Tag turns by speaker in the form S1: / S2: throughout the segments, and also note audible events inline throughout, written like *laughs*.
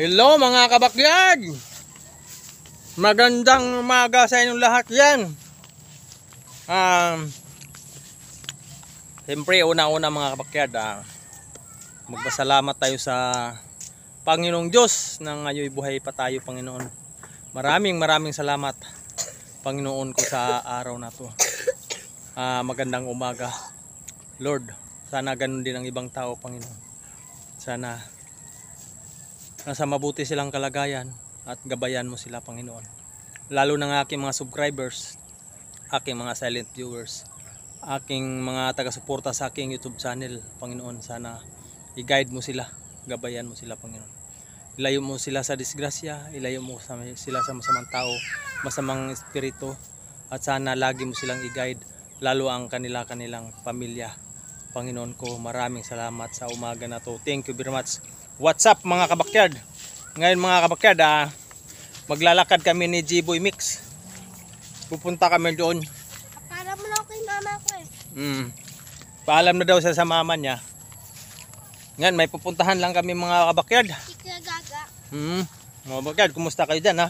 S1: Hello mga kabakyard! Magandang umaga sa inyong lahat yan. Um, Siyempre una-una mga kabakyard ah, magpasalamat tayo sa Panginoong Diyos na ngayon buhay pa tayo Panginoon. Maraming maraming salamat Panginoon ko sa araw na to. Ah, magandang umaga. Lord, sana ganun din ang ibang tao Panginoon. Sana nasa mabuti silang kalagayan at gabayan mo sila Panginoon lalo na ng aking mga subscribers aking mga silent viewers aking mga taga-suporta sa aking YouTube channel Panginoon sana i-guide mo sila gabayan mo sila Panginoon ilayo mo sila sa disgrasya, ilayo mo sila sa masamang tao, masamang espiritu at sana lagi mo silang i-guide lalo ang kanila kanilang pamilya. Panginoon ko, maraming salamat sa umaga na to. Thank you very much. What's up mga kabakyard? Ngayon mga kabakyard, ah, maglalakad kami ni Jiboy Mix. Pupunta kami doon. Para mo lang kay mama ko eh. Mm. Paalam na daw sa sa mama niya. Ngayon may pupuntahan lang kami mga kabakyard. Gaga. Mm. Mga kabakyard, kumusta kayo dyan ha?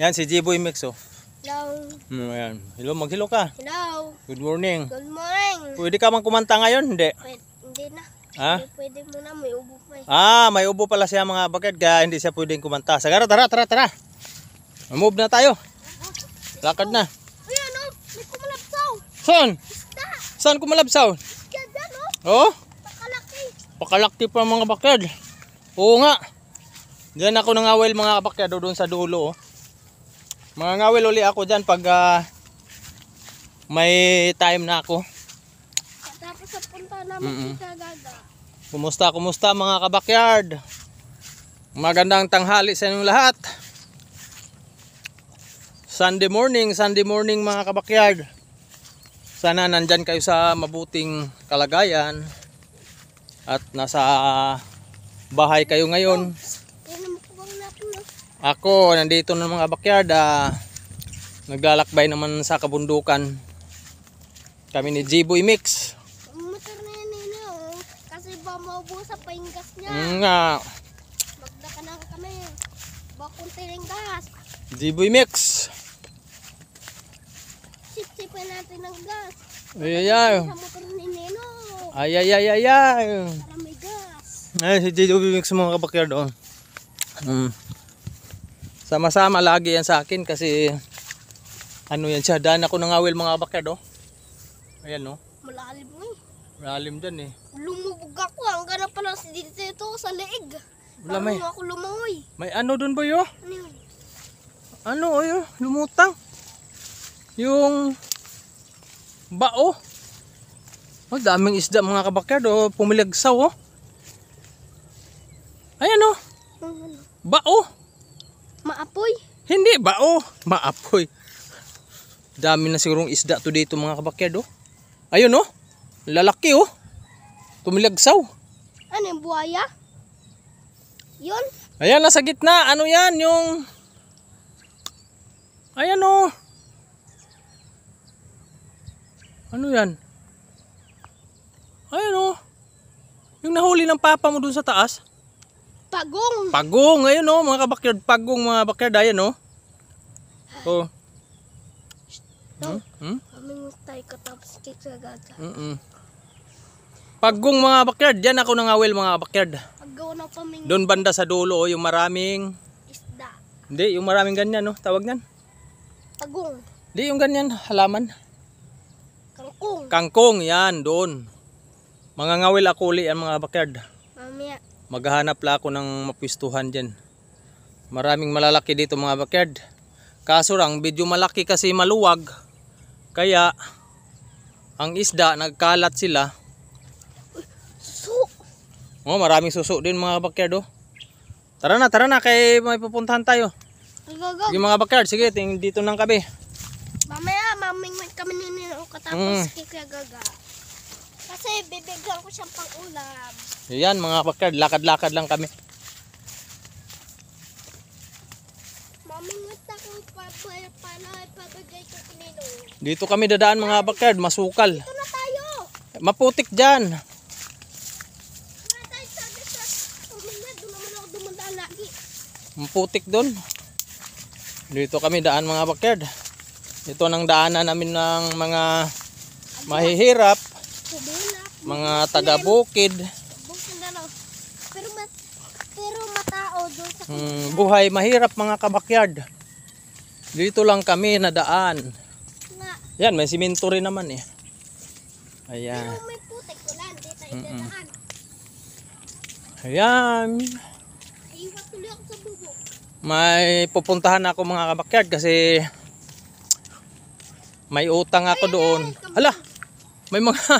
S1: Yan si Jiboy Mix oh. Hello. Mm, ayan. Hello, maghilo ka. Hello. Good morning. Good morning. Pwede ka bang kumanta ngayon? Hindi. Pwede, hindi na. Ha? Pwede mo na, may ubo pa eh. Ah, may ubo pala siya mga bakit kaya hindi siya pwedeng kumanta. Sagara, tara, tara, tara. Move na tayo. Lakad na. Ay, no? may kumalabsaw. Saan? Isda. Saan kumalabsaw? Isda dyan, no? Oh? oh? Pakalakti. Pakalakti pa mga bakad. Oo nga. Diyan ako nangawil mga kabakyad doon sa dulo. Oh. Mga ngawel uli ako dyan pag uh, may time na ako punta na mm -mm. gaga. Kumusta, kumusta mga kabakyard? Magandang tanghali sa inyong lahat. Sunday morning, Sunday morning mga kabakyard. Sana nandyan kayo sa mabuting kalagayan at nasa bahay kayo ngayon. Ano Ako, nandito na mga kabakyard. Ah, naglalakbay naman sa kabundukan kami ni Jiboy Mix Mm, nga. Magda ka na kami. Bakong tiring gas. Diboy mix. sip natin ng gas. Ay, ay, ay. Ay, ay, ay, ay, ay. Para may gas. Ay, si Diboy mix mga kabakyar doon. Mm. Sama-sama lagi yan sa akin kasi ano yan siya. Daan ako ng awil mga kabakyar doon. Oh. Ayan no. Oh. Malalim eh. Malalim dyan eh. Lum Madulas din dito sa leeg. Wala may. ako lumangoy. May ano doon boyo? Ano yun? Ano oh Lumutang. Yung bao. Oh, daming isda mga kabakyard oh. Pumilagsaw oh. Ayan oh. Ano? Bao. Maapoy. Hindi bao. Maapoy. Dami na sigurong isda today ito mga kabakyard oh. Ayun oh. Lalaki oh. Tumilagsaw. Ano yung buhaya? Yun. Ayan, nasa gitna. Ano yan? Yung... Ayan o. Oh. Ano yan? Ayan o. Oh. Yung nahuli ng papa mo dun sa taas. Pagong. Pagong. Ayan o, oh, mga kabakyard. Pagong mga bakyard. Ayan o. Oh. oh. Hmm? Hmm? Aming tayo katapos kikagata. Mm-mm. Paggong mga backyard, diyan ako nang mga backyard. Doon banda sa dulo, oh, yung maraming isda. Hindi, yung maraming ganyan, no? Oh, tawag niyan. Pagong. Hindi, yung ganyan, halaman. Kangkong. Kangkong, yan, doon. Mga ngawil ako uli ang mga backyard. Mamaya. Maghahanap la ako ng mapistuhan diyan. Maraming malalaki dito mga backyard. Kaso lang, video malaki kasi maluwag. Kaya, ang isda, nagkalat sila Oh, maraming suso din mga backyard oh. Tara na, tara na kay may pupuntahan tayo. Go, go. Sige mga backyard, sige ting dito nang kabe. Mamaya maming may kami ninyo oh, katapos mm. kay Kuya Gaga. Kasi bibigyan ko siyang pang-ulam. Yan mga backyard, lakad-lakad lang kami. Maming wait ako pa paano ipabigay ko kinino. Dito kami dadaan mga bakyard, masukal. Dito na tayo. Maputik diyan. putik doon dito kami daan mga backyard ito nang daanan namin ng mga mahihirap mga taga bukid pero, pero matao doon sa hmm, buhay mahirap mga kabakyard dito lang kami nadaan na. yan may siminto rin naman eh ayan pero may putik ulan dito mm Ayan. May pupuntahan ako mga kabakyard kasi may utang ako doon. Kambing. Ala, may mga *laughs*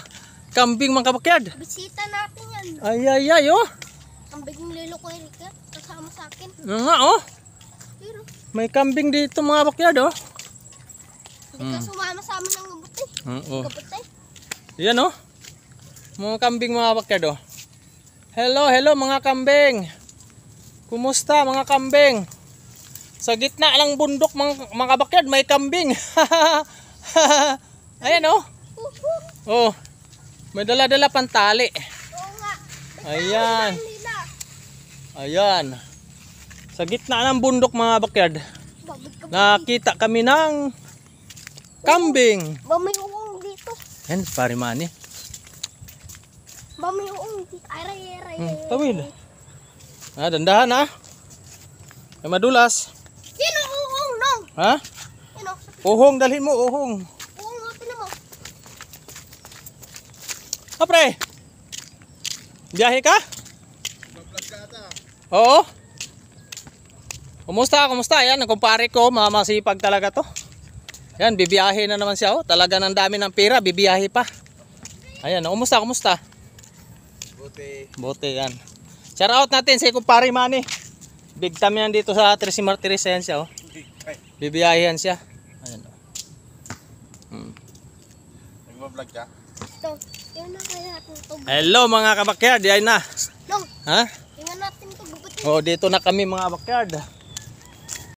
S1: kambing mga kabakyard. Bisita natin yan. Ay, ay, ay, oh. Kambing lilo ko Erika, kasama sa akin. Ano nga, oh. may kambing dito mga kabakyard, oh. Hindi hmm. ka sumama sa amin ng gabuti. Oo. Hmm, uh, oh. Gabuti. Yan, oh. Mga kambing mga kabakyard, oh. Hello, hello mga kambing. Kumusta mga kambing? Sa gitna lang bundok mga, mga bakyard, may kambing. *laughs* Ayan oh. Oh. May dala-dala pantali. Ayan. Ayan. Sa gitna ng bundok mga bakyard. Nakita kami ng kambing. Mamay uong dito. Yan, pari mani. Mamay uong dito. Aray, aray, aray. Hmm, Ah, dandahan ah. Ay madulas. Sino uhong lang? Ha? Sino? Uhong, dalhin mo, uhong. Uhong, atin mo. Ah, pre. Biyahe ka? mag ka ata. Oo. Kumusta, kumusta? Yan, ang kumpare ko, mamasipag talaga to. Yan, bibiyahe na naman siya. Oh. Talaga ng dami ng pera, bibiyahe pa. Ayan, kumusta, kumusta? Bote. Bote, yan. Shout out natin sa kumpare Manny. Big time yan dito sa Tres Martires. Ayan siya oh. Bibiyahin siya. Ayan oh. Hmm. Nagbablog ka? Ito. na kaya tubig. Hello mga kabakyard. Yan na. Long. Ha? Tingnan natin ito. Oh, dito na kami mga kabakyard.